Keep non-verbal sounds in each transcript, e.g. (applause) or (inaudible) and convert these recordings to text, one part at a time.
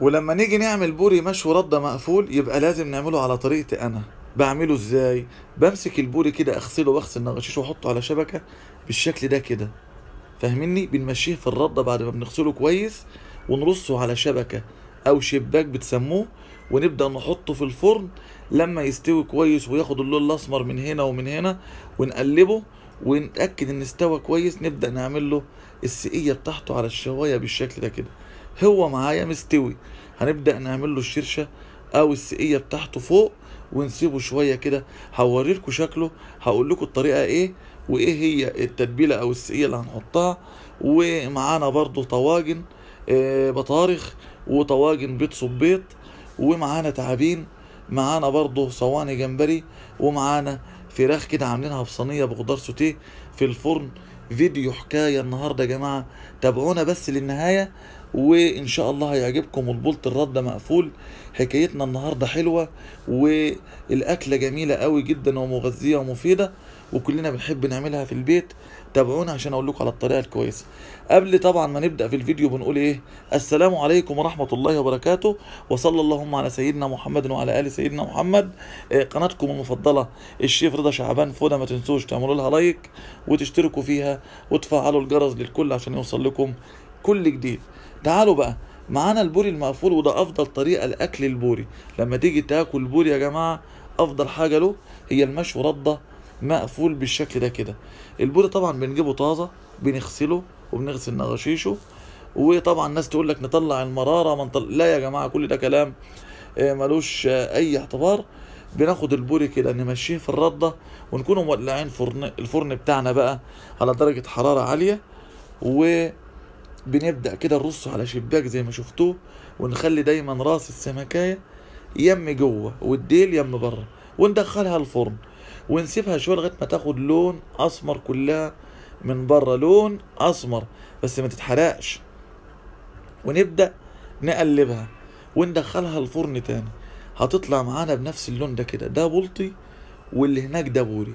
ولما نيجي نعمل بوري مشوي رده مقفول يبقى لازم نعمله على طريقتي انا بعمله ازاي بمسك البوري كده اغسله واغسل نغشيشه واحطه على شبكه بالشكل ده كده فاهمني بنمشيه في الرده بعد ما بنغسله كويس ونرصه على شبكه او شباك بتسموه ونبدا نحطه في الفرن لما يستوي كويس وياخد اللون الاسمر من هنا ومن هنا ونقلبه ونتاكد ان استوى كويس نبدا نعمل له السقيه بتاعته على الشوايه بالشكل ده كده هو معايا مستوي هنبدأ نعمل له الشرشة او السقية بتاعته فوق ونسيبه شوية كده لكم شكله هقول لكم الطريقة ايه وايه هي التتبيلة او السقية اللي هنحطها ومعانا برضو طواجن آه، بطارخ وطواجن بيض صبيط ومعانا تعابين معانا برضو صواني جمبري ومعانا فراخ كده عاملينها بصينيه بخضار سوتيه في الفرن فيديو حكايه النهارده يا جماعه تابعونا بس للنهايه وان شاء الله هيعجبكم والبولت الرد ده مقفول حكايتنا النهارده حلوه والاكله جميله قوي جدا ومغذيه ومفيده وكلنا بنحب نعملها في البيت تابعونا عشان اقول لكم على الطريقه الكويسه قبل طبعا ما نبدا في الفيديو بنقول ايه السلام عليكم ورحمه الله وبركاته وصلى اللهم على سيدنا محمد وعلى ال سيدنا محمد آه، قناتكم المفضله الشيف رضا شعبان فودا ما تنسوش تعملوا لها لايك وتشتركوا فيها وتفعلوا الجرس للكل عشان يوصل لكم كل جديد تعالوا بقى معانا البوري المقفول وده افضل طريقه لاكل البوري لما تيجي تاكل بوري يا جماعه افضل حاجه له هي المشوي رده مقفول بالشكل ده كده البوري طبعا بنجيبه طازه بنغسله وبنغسل نغشيشه وطبعا الناس تقول لك نطلع المراره ما نطلع لا يا جماعه كل ده كلام آه، ملوش اي اعتبار بناخد البوري كده نمشيه في الرده ونكون مولعين فرن الفرن بتاعنا بقى على درجه حراره عاليه و بنبدأ كده نرصه على شباك زي ما شفتوه ونخلي دايما راس السمكاية يم جوه والديل يم بره وندخلها الفرن ونسيبها شوية لغاية ما تاخد لون أسمر كلها من بره لون أسمر بس ما تتحرقش ونبدأ نقلبها وندخلها الفرن تاني هتطلع معانا بنفس اللون ده كده ده بلطي واللي هناك ده بوري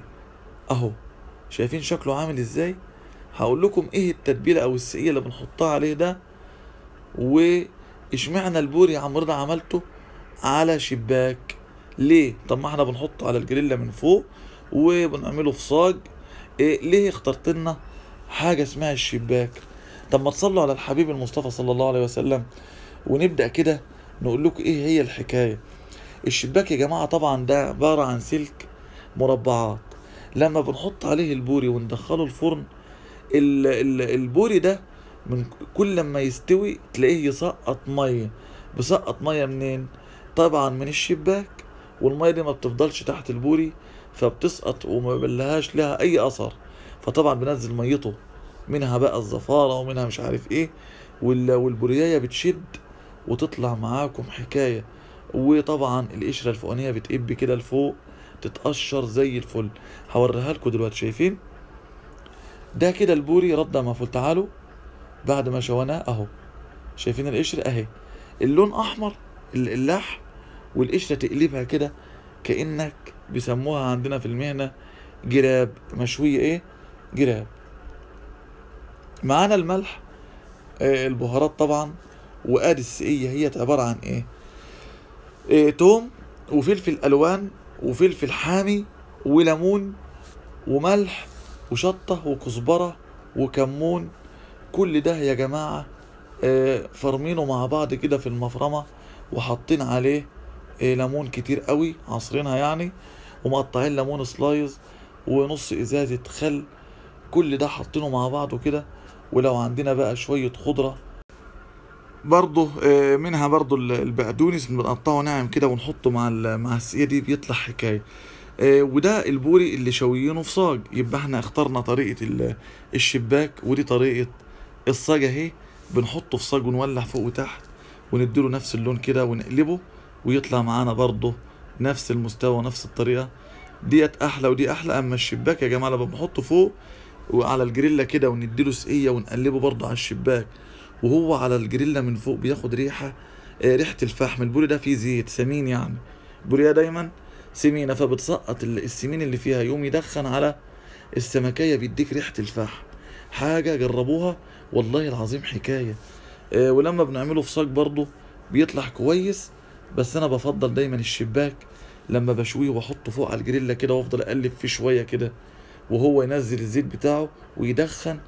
اهو شايفين شكله عامل ازاي هقول لكم ايه التتبيله او السقيه اللي بنحطها عليه ده واشمعنى البوري يا عمرو ده عملته على شباك ليه طب ما احنا بنحطه على الجريلا من فوق وبنعمله فصاج إيه ليه اخترت لنا حاجه اسمها الشباك طب ما تصلوا على الحبيب المصطفى صلى الله عليه وسلم ونبدا كده نقول لكم ايه هي الحكايه الشباك يا جماعه طبعا ده عباره عن سلك مربعات لما بنحط عليه البوري وندخله الفرن البوري ده من كل لما يستوي تلاقيه يسقط ميه بسقط ميه منين طبعا من الشباك والميه دي ما بتفضلش تحت البوري فبتسقط وما بلهاش لها اي اثر فطبعا بنزل ميته منها بقى الزفاره ومنها مش عارف ايه والبوريايه بتشد وتطلع معاكم حكايه وطبعا القشره الفوقانيه بتقب كده لفوق تتقشر زي الفل هوريها لكم دلوقتي شايفين ده كده البوري رد ما فول تعالوا بعد ما شويناه اهو شايفين القشر اهي اللون احمر اللحم والقشره تقلبها كده كانك بيسموها عندنا في المهنه جراب مشويه ايه جراب معانا الملح آه، البهارات طبعا وادي السقيه هي عباره عن ايه, إيه توم وفلفل الوان وفلفل حامي وليمون وملح وشطة وكزبرة وكمون كل ده يا جماعة آه، فرمينه مع بعض كده في المفرمة وحاطين عليه آه، ليمون كتير قوي عصرينها يعني ومقطعين ليمون سلايز ونص ازازة خل كل ده حاطينه مع بعضه كده ولو عندنا بقى شوية خضرة برضه آه، منها برضه البقدونس بنقطعه ناعم كده ونحطه مع مع السقيه دي بيطلع حكايه آه، وده البوري اللي شاويينه في صاج يبقى احنا اخترنا طريقة الشباك ودي طريقة الصاج اهي بنحطه في صاج ونولع فوق وتحت ونديله نفس اللون كده ونقلبه ويطلع معانا برضه نفس المستوى نفس الطريقة ديت احلى ودي احلى اما الشباك يا جماعة لما بنحطه فوق وعلى الجريلا كده ونديله سقية ونقلبه برضه على الشباك وهو على الجريلا من فوق بياخد ريحة آه، ريحة الفحم البوري ده فيه زيت سمين يعني البوريه دايما سمينة فبتسقط السمين اللي فيها يقوم يدخن على السمكية بيديك ريحة الفحم حاجة جربوها والله العظيم حكاية آه ولما بنعمله في صاج برضه بيطلع كويس بس انا بفضل دايما الشباك لما بشويه واحطه فوق على الجريلا كده وافضل اقلب فيه شويه كده وهو ينزل الزيت بتاعه ويدخن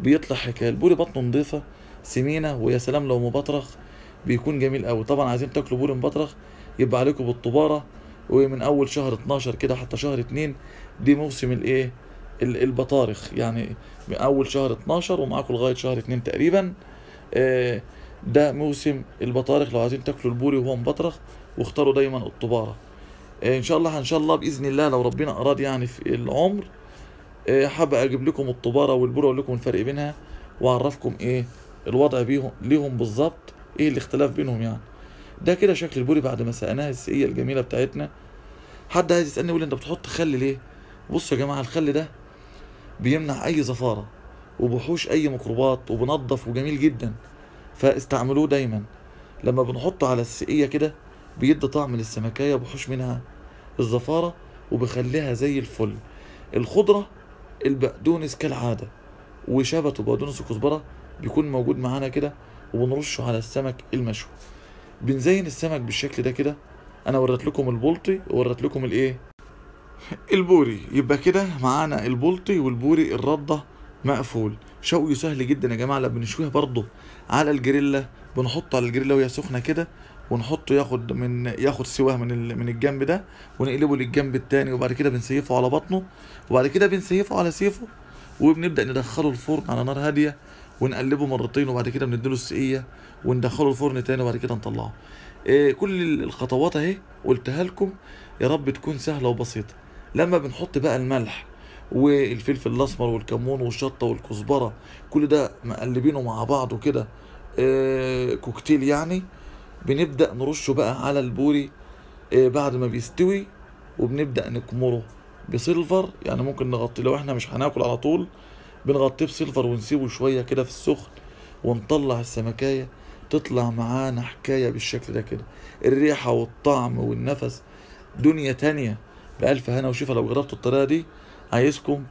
بيطلع حكايه البوري بطنه نضيفه سمينه ويا سلام لو مبطرخ بيكون جميل قوي طبعا عايزين تاكلوا بوري مبطرخ يبقى عليكم بالطباره ومن اول شهر 12 كده حتى شهر 2 دي موسم الايه البطارخ يعني من اول شهر 12 ومعاكم لغايه شهر 2 تقريبا آه، ده موسم البطارخ لو عايزين تاكلوا البوري وهو مبطرخ واختاروا دايما الطباره آه، ان شاء الله ان شاء الله باذن الله لو ربنا اراد يعني في العمر آه، حابب اجيب لكم الطباره والبوري واقول لكم الفرق بينها واعرفكم ايه الوضع بيهم ليهم بالظبط ايه الاختلاف بينهم يعني ده كده شكل البوري بعد ما سقناها السقيه الجميله بتاعتنا حد عايز يسالني يقول انت بتحط خل ليه بصوا يا جماعه الخل ده بيمنع اي زفاره وبحوش اي ميكروبات وبنضف وجميل جدا فاستعملوه دايما لما بنحطه على السقيه كده بيدي طعم للسمكايه وبحوش منها الزفاره وبخليها زي الفل الخضره البقدونس كالعاده وشبت وبقدونس وكزبره بيكون موجود معانا كده وبنرشه على السمك المشوي بنزين السمك بالشكل ده كده انا وريت لكم البلطي وريت لكم الايه البوري يبقى كده معانا البلطي والبوري الرده مقفول شويه سهل جدا يا جماعه لما بنشويها برضه على الجريلا بنحطه على الجريلا وهي سخنه كده ونحطه ياخد من ياخد سواه من من الجنب ده ونقلبه للجنب الثاني وبعد كده بنسيفه على بطنه وبعد كده بنسيفه على سيفه وبنبدا ندخله الفرن على نار هاديه ونقلبه مرتين وبعد كده بنديله السقيه وندخله الفرن تاني وبعد كده نطلعه إيه كل الخطوات اهي قلتها لكم يا رب تكون سهله وبسيطه لما بنحط بقى الملح والفلفل الاسمر والكمون والشطه والكزبره كل ده مقلبينه مع بعضه كده إيه كوكتيل يعني بنبدا نرشه بقى على البوري إيه بعد ما بيستوي وبنبدا نكمره بسيلفر يعني ممكن نغطيه لو احنا مش هناكل على طول بنغطيه بسيلفر ونسيبه شويه كده في السخن ونطلع السمكايه تطلع معانا حكايه بالشكل ده كده الريحه والطعم والنفس دنيا تانية بألف هنا وشفا لو جربتوا الطريقه دي عايزكم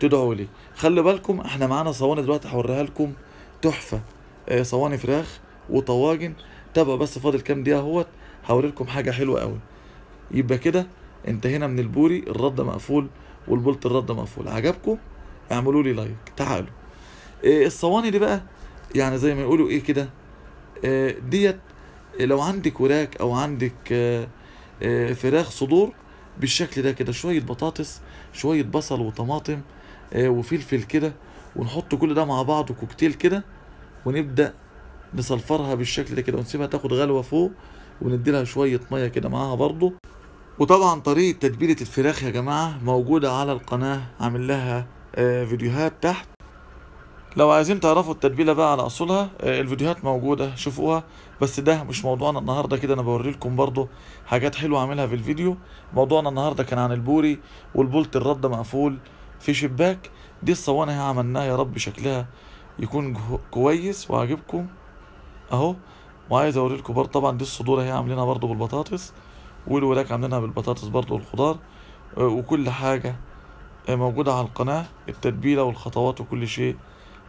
تدعوا لي خلي بالكم احنا معانا صواني دلوقتي هوريها لكم تحفه آه، صواني فراخ وطواجن تابعوا بس فاضل كام دقيقه اهوت هوري لكم حاجه حلوه قوي يبقى كده انتهينا من البوري الرد مقفول والبولت الرد مقفول عجبكم اعملوا لي لايك تعالوا إيه الصواني دي بقى يعني زي ما يقولوا ايه كده إيه ديت لو عندك وراك او عندك إيه, إيه، فراخ صدور بالشكل ده كده شويه بطاطس شويه بصل وطماطم إيه وفلفل كده ونحط كل ده مع بعض كوكتيل كده ونبدا نصلفرها بالشكل ده كده ونسيبها تاخد غلوه فوق وندي لها شويه ميه كده معاها برضو وطبعا طريقه تتبيله الفراخ يا جماعه موجوده على القناه عامل لها آه، فيديوهات تحت لو عايزين تعرفوا التتبيله بقى على اصولها آه، الفيديوهات موجوده شوفوها بس ده مش موضوعنا النهارده كده انا بوري لكم برضو حاجات حلوه عاملها في الفيديو موضوعنا النهارده كان عن البوري والبولت الرد مقفول في شباك دي الصوانه هي عملناها يا رب شكلها يكون كويس وعاجبكم اهو وعايز اوري لكم برضه طبعا دي الصدور هي عاملينها برضه بالبطاطس والوراك عاملينها بالبطاطس برضه والخضار آه، وكل حاجه موجودة على القناة التتبيلة والخطوات وكل شيء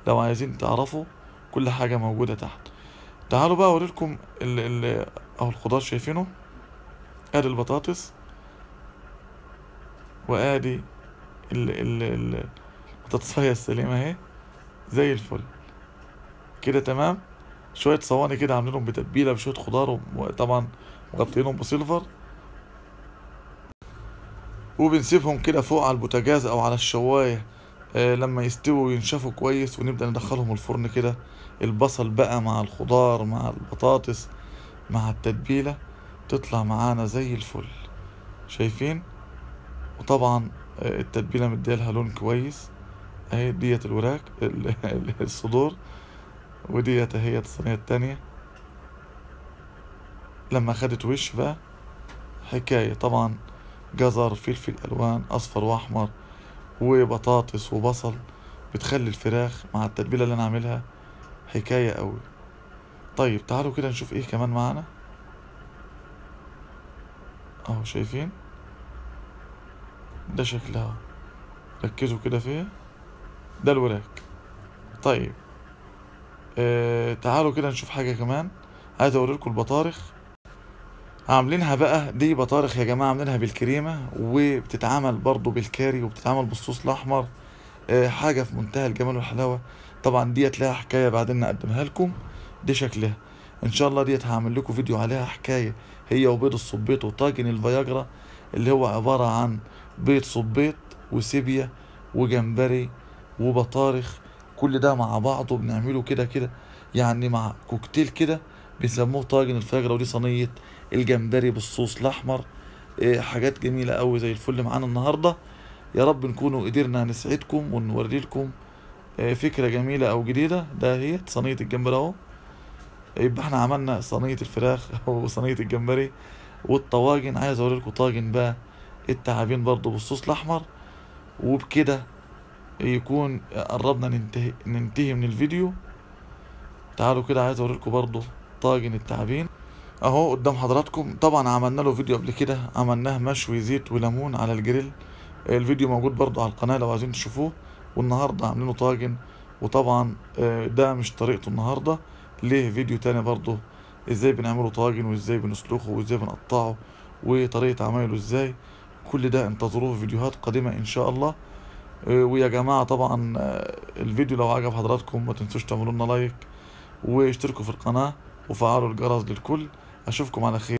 لو عايزين تعرفوا كل حاجة موجودة تحت تعالوا بقى اوريلكم اهو الخضار شايفينه ادي البطاطس وادي ال ال ال البطاطساية السليمة اهي زي الفل كده تمام شوية صواني كده عاملينهم بتتبيلة بشوية خضار وطبعا مغطينهم بسيلفر وبنسيبهم كده فوق على البوتاجاز او على الشوايه آه، لما يستووا وينشفوا كويس ونبدا ندخلهم الفرن كده البصل بقى مع الخضار مع البطاطس مع التتبيله تطلع معانا زي الفل شايفين وطبعا آه، التتبيله مديالها لون كويس اهي ديت الوراك الصدور وديت اهي الصينيه التانيه لما خدت وش بقى حكايه طبعا جزر فلفل الوان اصفر واحمر وبطاطس وبصل بتخلي الفراخ مع التتبيله اللي انا عاملها حكايه قوي طيب تعالوا كده نشوف ايه كمان معانا اهو شايفين ده شكلها ركزوا كده فيه ده الوراك طيب آه تعالوا كده نشوف حاجه كمان عايز اوريلكم البطارخ عاملينها بقى دي بطارخ يا جماعه عاملينها بالكريمه وبتتعمل برضو بالكاري وبتتعمل بالصوص الاحمر آه، حاجه في منتهى الجمال والحلاوه طبعا ديت لها حكايه بعدين نقدمها لكم دي شكلها ان شاء الله ديت هعمل لكم فيديو عليها حكايه هي وبيض الصبيط وطاجن الفياجرا اللي هو عباره عن بيض صبيط وسيبيا وجمبري وبطارخ كل ده مع بعضه بنعمله كده كده يعني مع كوكتيل كده بيسموه طاجن الفجر ودي صينيه الجمبري بالصوص الاحمر إيه، حاجات جميله قوي زي الفل معانا النهارده يا رب نكونوا قدرنا نسعدكم ونوري لكم إيه، فكره جميله او جديده ده هي صينيه الجمبري اهو يبقى احنا عملنا صينيه الفراخ (laughs) وصينيه الجمبري والطواجن عايز اوري لكم طاجن بقى التعابين برضه بالصوص الاحمر وبكده يكون قربنا ننتهي ننتهي من الفيديو تعالوا كده عايز اوريلكم برضه طاجن التعابين اهو قدام حضراتكم طبعا عملنا له فيديو قبل كده عملناه مشوي زيت وليمون على الجريل الفيديو موجود برضو على القناه لو عايزين تشوفوه والنهارده عاملينه طاجن وطبعا آه، ده مش طريقته النهارده ليه فيديو تاني برضه ازاي بنعمله طاجن وازاي بنسلخه وازاي بنقطعه وطريقه عمايله ازاي كل ده انتظروه في فيديوهات قادمه ان شاء الله آه، ويا جماعه طبعا آه، الفيديو لو عجب حضراتكم ما تنسوش تعملوا لنا لايك واشتركوا في القناه وفعلوا الجرس للكل اشوفكم على خير